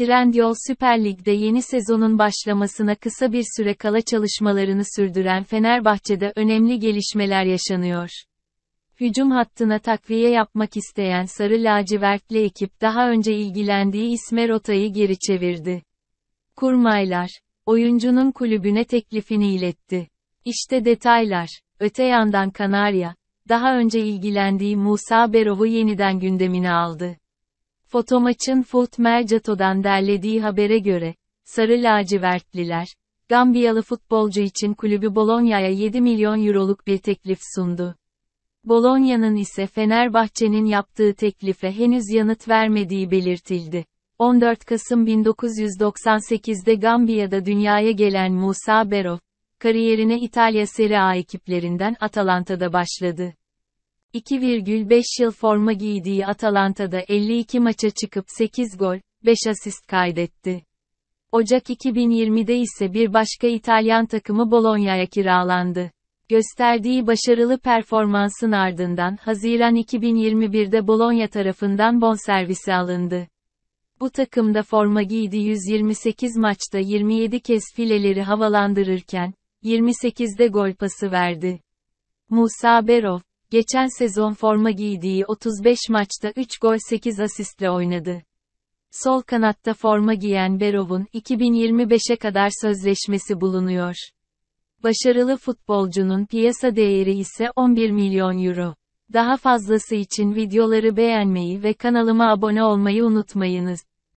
Trendyol Süper Lig'de yeni sezonun başlamasına kısa bir süre kala çalışmalarını sürdüren Fenerbahçe'de önemli gelişmeler yaşanıyor. Hücum hattına takviye yapmak isteyen Sarı Lacivertli ekip daha önce ilgilendiği İsmer Otay'ı geri çevirdi. Kurmaylar, oyuncunun kulübüne teklifini iletti. İşte detaylar. Öte yandan Kanarya, daha önce ilgilendiği Musa Berov'u yeniden gündemine aldı. Fotomaç'ın Foot Mercato'dan derlediği habere göre, Sarı Lacivertliler, Gambiyalı futbolcu için kulübü Bologna'ya 7 milyon euroluk bir teklif sundu. Bologna'nın ise Fenerbahçe'nin yaptığı teklife henüz yanıt vermediği belirtildi. 14 Kasım 1998'de Gambiya'da dünyaya gelen Musa Berov, kariyerine İtalya Serie A ekiplerinden Atalanta'da başladı. 2,5 yıl forma giydiği Atalanta'da 52 maça çıkıp 8 gol, 5 asist kaydetti. Ocak 2020'de ise bir başka İtalyan takımı Bologna'ya kiralandı. Gösterdiği başarılı performansın ardından Haziran 2021'de Bologna tarafından bonservisi alındı. Bu takımda forma giydi 128 maçta 27 kez fileleri havalandırırken, 28'de gol pası verdi. Musa Berov, geçen sezon forma giydiği 35 maçta 3 gol 8 asistle oynadı. Sol kanatta forma giyen Berov'un 2025'e kadar sözleşmesi bulunuyor. Başarılı futbolcunun piyasa değeri ise 11 milyon euro. Daha fazlası için videoları beğenmeyi ve kanalıma abone olmayı unutmayınız.